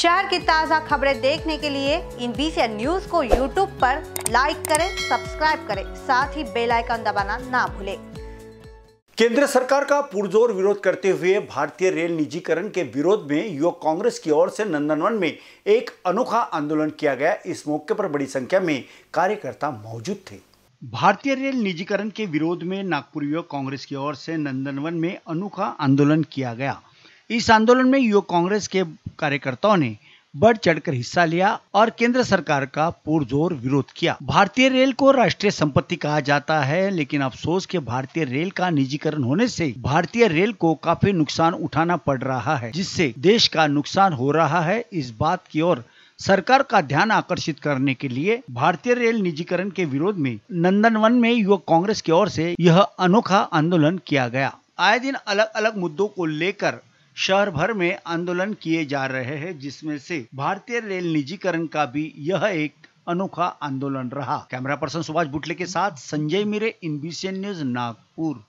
शहर की ताज़ा खबरें देखने के लिए इन बीसी न्यूज को यूट्यूब पर लाइक करें सब्सक्राइब करें साथ ही बेल आइकन दबाना ना भूलें केंद्र सरकार का पुरजोर विरोध करते हुए भारतीय रेल निजीकरण के विरोध में युवक कांग्रेस की ओर से नंदनवन में एक अनोखा आंदोलन किया गया इस मौके पर बड़ी संख्या में कार्यकर्ता मौजूद थे भारतीय रेल निजीकरण के विरोध में नागपुर युवक कांग्रेस की ओर से नंदनवन में अनोखा आंदोलन किया गया इस आंदोलन में युवक कांग्रेस के कार्यकर्ताओं ने बढ़ चढ़कर हिस्सा लिया और केंद्र सरकार का पुरजोर विरोध किया भारतीय रेल को राष्ट्रीय संपत्ति कहा जाता है लेकिन अफसोस के भारतीय रेल का निजीकरण होने से भारतीय रेल को काफी नुकसान उठाना पड़ रहा है जिससे देश का नुकसान हो रहा है इस बात की ओर सरकार का ध्यान आकर्षित करने के लिए भारतीय रेल निजीकरण के विरोध में नंदनवन में युवक कांग्रेस की ओर से यह अनोखा आंदोलन किया गया आए दिन अलग अलग मुद्दों को लेकर शहर भर में आंदोलन किए जा रहे हैं जिसमें से भारतीय रेल निजीकरण का भी यह एक अनोखा आंदोलन रहा कैमरा पर्सन सुभाष बुटले के साथ संजय मिरे इन न्यूज नागपुर